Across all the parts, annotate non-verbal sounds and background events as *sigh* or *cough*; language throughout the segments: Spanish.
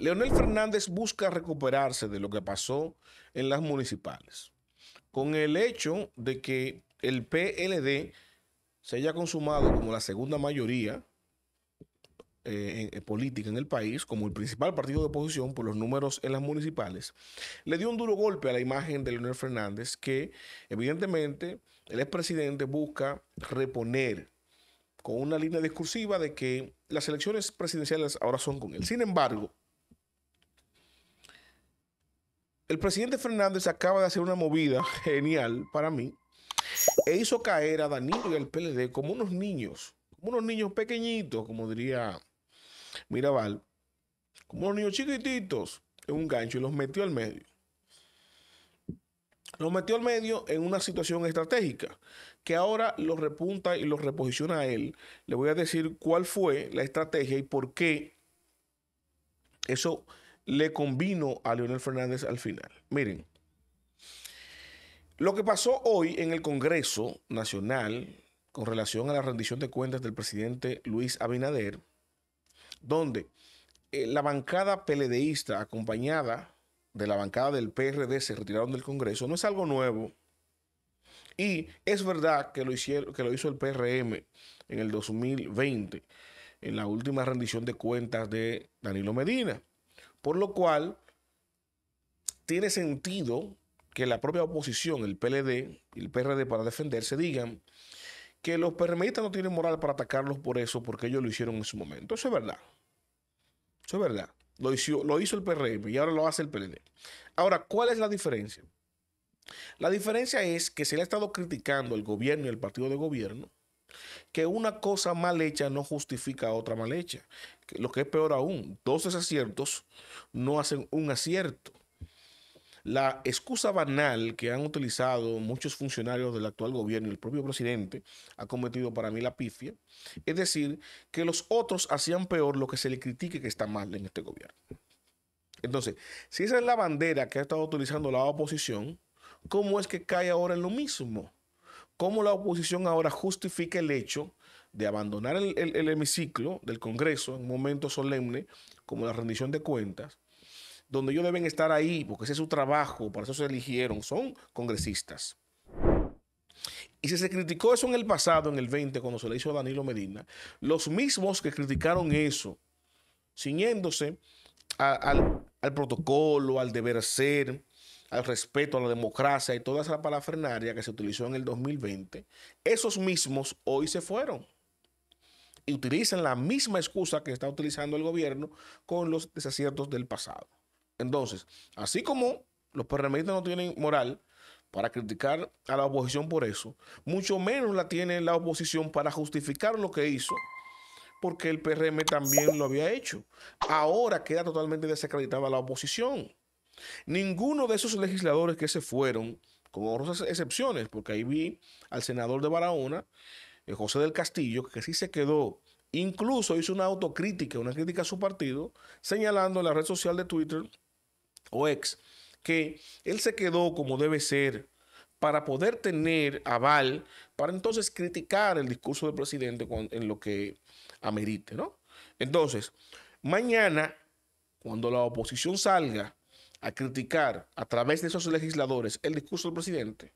Leonel Fernández busca recuperarse de lo que pasó en las municipales, con el hecho de que el PLD se haya consumado como la segunda mayoría eh, eh, política en el país, como el principal partido de oposición por los números en las municipales, le dio un duro golpe a la imagen de Leonel Fernández, que evidentemente el expresidente busca reponer con una línea discursiva de que las elecciones presidenciales ahora son con él. Sin embargo, El presidente Fernández acaba de hacer una movida genial para mí e hizo caer a Danilo y al PLD como unos niños, como unos niños pequeñitos, como diría Mirabal, como unos niños chiquititos en un gancho y los metió al medio. Los metió al medio en una situación estratégica que ahora los repunta y los reposiciona a él. Le voy a decir cuál fue la estrategia y por qué eso le convino a Leonel Fernández al final. Miren, lo que pasó hoy en el Congreso Nacional con relación a la rendición de cuentas del presidente Luis Abinader, donde eh, la bancada peledeísta acompañada de la bancada del PRD se retiraron del Congreso, no es algo nuevo. Y es verdad que lo, hicieron, que lo hizo el PRM en el 2020, en la última rendición de cuentas de Danilo Medina. Por lo cual, tiene sentido que la propia oposición, el PLD y el PRD para defenderse, digan que los PRMistas no tienen moral para atacarlos por eso, porque ellos lo hicieron en su momento. Eso es verdad. Eso es verdad. Lo hizo, lo hizo el PRM y ahora lo hace el PLD. Ahora, ¿cuál es la diferencia? La diferencia es que se le ha estado criticando el gobierno y el partido de gobierno que una cosa mal hecha no justifica otra mal hecha. lo que es peor aún, dos desaciertos no hacen un acierto. La excusa banal que han utilizado muchos funcionarios del actual gobierno y el propio presidente ha cometido para mí la pifia, es decir, que los otros hacían peor lo que se le critique que está mal en este gobierno. Entonces, si esa es la bandera que ha estado utilizando la oposición, ¿cómo es que cae ahora en lo mismo? cómo la oposición ahora justifica el hecho de abandonar el, hemiciclo del Congreso en un momento solemne como la rendición de cuentas, donde ellos deben estar ahí, porque ese es su trabajo, para eso se eligieron, son congresistas. Y si se criticó eso en el pasado, en el 20, cuando se le hizo a Danilo Medina, los mismos que criticaron eso, ciñéndose al, protocolo, al deber ser, al respeto a la democracia y toda esa palafrenaria que se utilizó en el 2020, esos mismos hoy se fueron y utilizan la misma excusa que está utilizando el gobierno con los desaciertos del pasado. Entonces, así como los PRM no tienen moral para criticar a la oposición por eso, mucho menos la tiene la oposición para justificar lo que hizo, porque el PRM también lo había hecho. Ahora queda totalmente desacreditada la oposición. Ninguno de esos legisladores que se fueron, con otras excepciones, porque ahí vi al senador de Barahona, eh, José del Castillo, que sí se quedó, incluso hizo una autocrítica, una crítica a su partido, señalando en la red social de Twitter o ex, que él se quedó como debe ser para poder tener aval, para entonces criticar el discurso del presidente en lo que amerite, ¿no? Entonces, mañana, cuando la oposición salga a criticar a través de esos legisladores el discurso del presidente,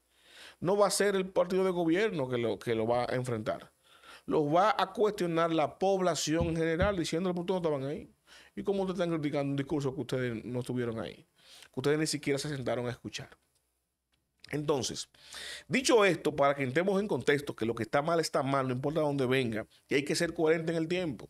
no va a ser el partido de gobierno que lo, que lo va a enfrentar. Los va a cuestionar la población en general diciendo por qué no estaban ahí. ¿Y cómo ustedes están criticando un discurso que ustedes no estuvieron ahí? Que ustedes ni siquiera se sentaron a escuchar. Entonces, dicho esto, para que entremos en contexto, que lo que está mal está mal, no importa dónde venga, y hay que ser coherente en el tiempo.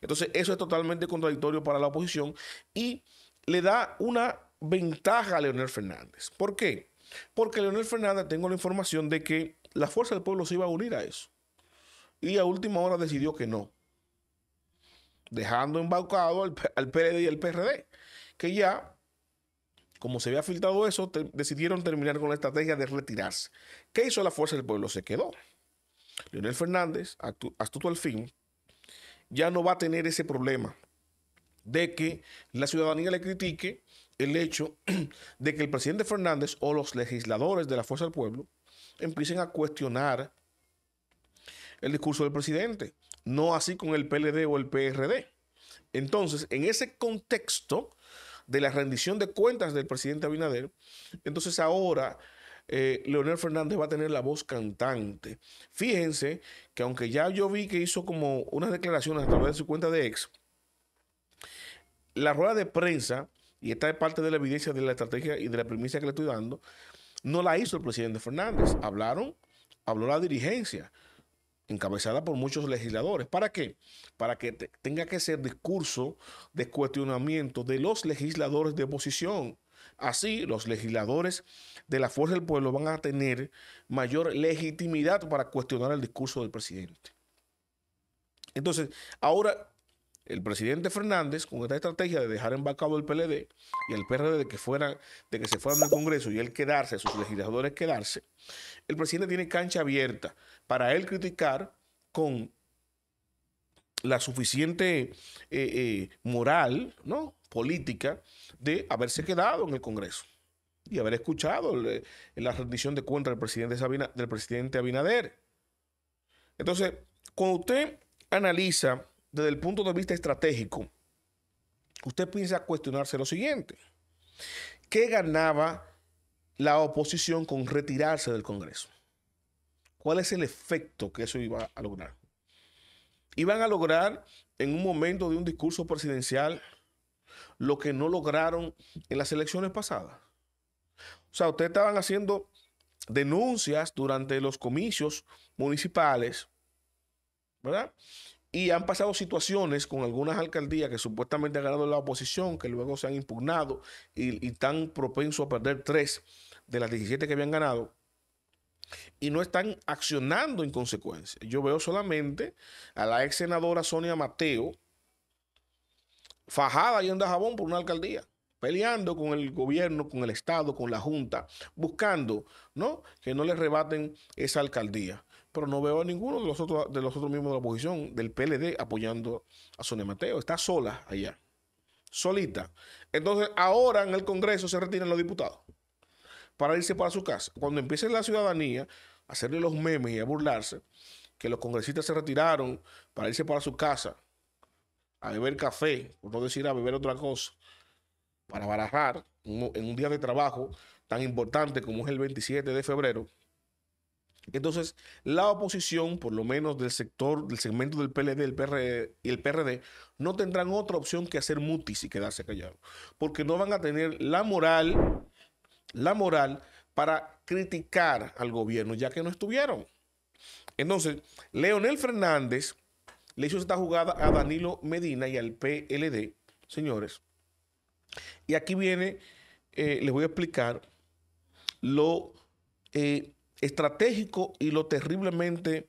Entonces, eso es totalmente contradictorio para la oposición y le da una ventaja a Leonel Fernández. ¿Por qué? Porque Leonel Fernández, tengo la información de que la fuerza del pueblo se iba a unir a eso. Y a última hora decidió que no. Dejando embaucado al, al y al PRD. Que ya, como se había filtrado eso, decidieron terminar con la estrategia de retirarse. ¿Qué hizo la fuerza del pueblo? Se quedó. Leonel Fernández, astuto al fin, ya no va a tener ese problema de que la ciudadanía le critique el hecho *clears throat* de que el presidente Fernández o los legisladores de la Fuerza del Pueblo empiecen a cuestionar el discurso del presidente, no así con el PLD o el PRD. Entonces, en ese contexto de la rendición de cuentas del presidente Abinader, entonces ahora eh, Leonel Fernández va a tener la voz cantante. Fíjense que aunque ya yo vi que hizo como unas declaraciones a través de su cuenta de ex, la rueda de prensa, y esta es parte de la evidencia de la estrategia y de la premisa que le estoy dando, no la hizo el presidente Fernández. Hablaron, habló la dirigencia, encabezada por muchos legisladores. ¿Para qué? Para que tenga que ser discurso de cuestionamiento de los legisladores de oposición. Así, los legisladores de la Fuerza del Pueblo van a tener mayor legitimidad para cuestionar el discurso del presidente. Entonces, ahora el presidente Fernández, con esta estrategia de dejar embarcado el PLD y el PRD de que, de que se fueran del Congreso y él quedarse, sus legisladores quedarse, el presidente tiene cancha abierta para él criticar con la suficiente eh, eh, moral, ¿no? política, de haberse quedado en el Congreso y haber escuchado eh, la rendición de cuentas del presidente, del presidente Abinader. Entonces, cuando usted analiza desde el punto de vista estratégico, usted piensa cuestionarse lo siguiente. ¿Qué ganaba la oposición con retirarse del Congreso? ¿Cuál es el efecto que eso iba a lograr? Iban a lograr en un momento de un discurso presidencial lo que no lograron en las elecciones pasadas. O sea, ustedes estaban haciendo denuncias durante los comicios municipales, ¿verdad? Y han pasado situaciones con algunas alcaldías que supuestamente han ganado la oposición, que luego se han impugnado y, y están propensos a perder tres de las 17 que habían ganado y no están accionando en consecuencia. Yo veo solamente a la ex senadora Sonia Mateo fajada y en jabón por una alcaldía peleando con el gobierno, con el Estado, con la Junta, buscando ¿no? que no le rebaten esa alcaldía. Pero no veo a ninguno de los otros, de los otros miembros de la oposición, del PLD, apoyando a Sonia Mateo. Está sola allá, solita. Entonces, ahora en el Congreso se retiran los diputados para irse para su casa. Cuando empiece la ciudadanía a hacerle los memes y a burlarse, que los congresistas se retiraron para irse para su casa a beber café, por no decir a beber otra cosa, para barajar en un día de trabajo tan importante como es el 27 de febrero. Entonces, la oposición, por lo menos del sector, del segmento del PLD e y el PRD, no tendrán otra opción que hacer mutis y quedarse callados, porque no van a tener la moral, la moral para criticar al gobierno, ya que no estuvieron. Entonces, Leonel Fernández le hizo esta jugada a Danilo Medina y al PLD, señores, y aquí viene, eh, les voy a explicar lo eh, estratégico y lo terriblemente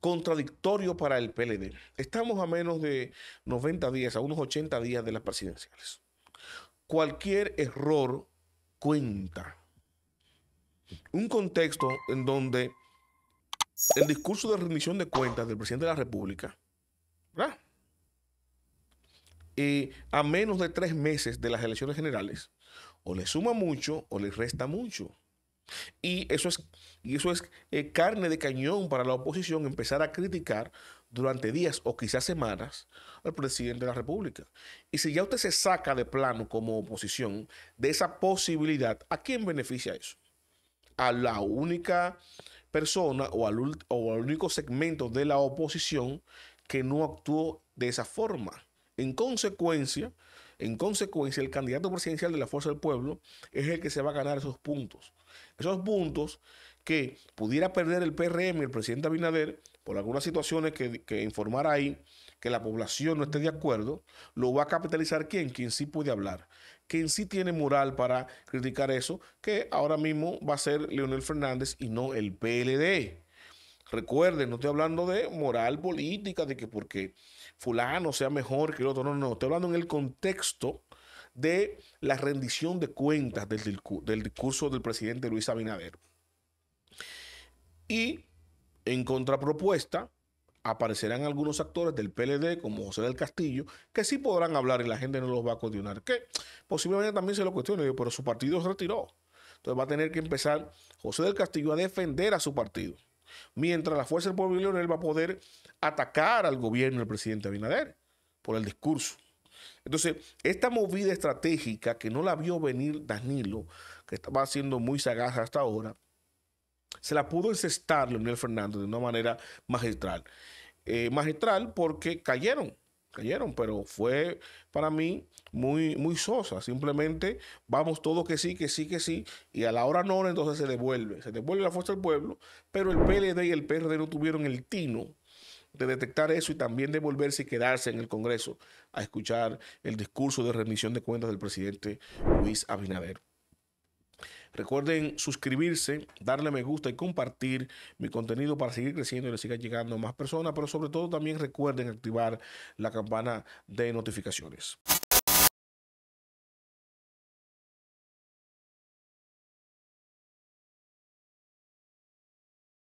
contradictorio para el PLD. Estamos a menos de 90 días, a unos 80 días de las presidenciales. Cualquier error cuenta. Un contexto en donde el discurso de rendición de cuentas del presidente de la República, ¿verdad? a menos de tres meses de las elecciones generales, o le suma mucho o le resta mucho. Y eso es, y eso es eh, carne de cañón para la oposición empezar a criticar durante días o quizás semanas al presidente de la República. Y si ya usted se saca de plano como oposición de esa posibilidad, ¿a quién beneficia eso? A la única persona o al, o al único segmento de la oposición que no actuó de esa forma. En consecuencia, en consecuencia, el candidato presidencial de la Fuerza del Pueblo es el que se va a ganar esos puntos. Esos puntos que pudiera perder el PRM, el presidente Abinader, por algunas situaciones que, que informar ahí, que la población no esté de acuerdo, lo va a capitalizar quién? Quien sí puede hablar, quien sí tiene moral para criticar eso, que ahora mismo va a ser Leonel Fernández y no el PLD. Recuerden, no estoy hablando de moral política, de que porque fulano sea mejor que el otro. No, no, no. Estoy hablando en el contexto de la rendición de cuentas del, discurso del presidente Luis Abinader. Y en contrapropuesta, aparecerán algunos actores del PLD, como José del Castillo, que sí podrán hablar y la gente no los va a cuestionar. Que posiblemente también se lo cuestione, pero su partido se retiró. Entonces va a tener que empezar José del Castillo a defender a su partido mientras la Fuerza del Pueblo de va a poder atacar al gobierno del presidente Abinader por el discurso. Entonces, esta movida estratégica que no la vio venir Danilo, que estaba siendo muy sagaz hasta ahora, se la pudo encestar Leonel Fernández de una manera magistral. Eh, magistral porque cayeron cayeron, pero fue para mí muy, muy sosa. Simplemente vamos todos que sí, que sí, que sí, y a la hora no, entonces se devuelve. Se devuelve la fuerza del pueblo, pero el PLD y el PRD no tuvieron el tino de detectar eso y también de volverse y quedarse en el Congreso a escuchar el discurso de rendición de cuentas del presidente Luis Abinader. Recuerden suscribirse, darle me gusta y compartir mi contenido para seguir creciendo y le siga llegando más personas, pero sobre todo también recuerden activar la campana de notificaciones.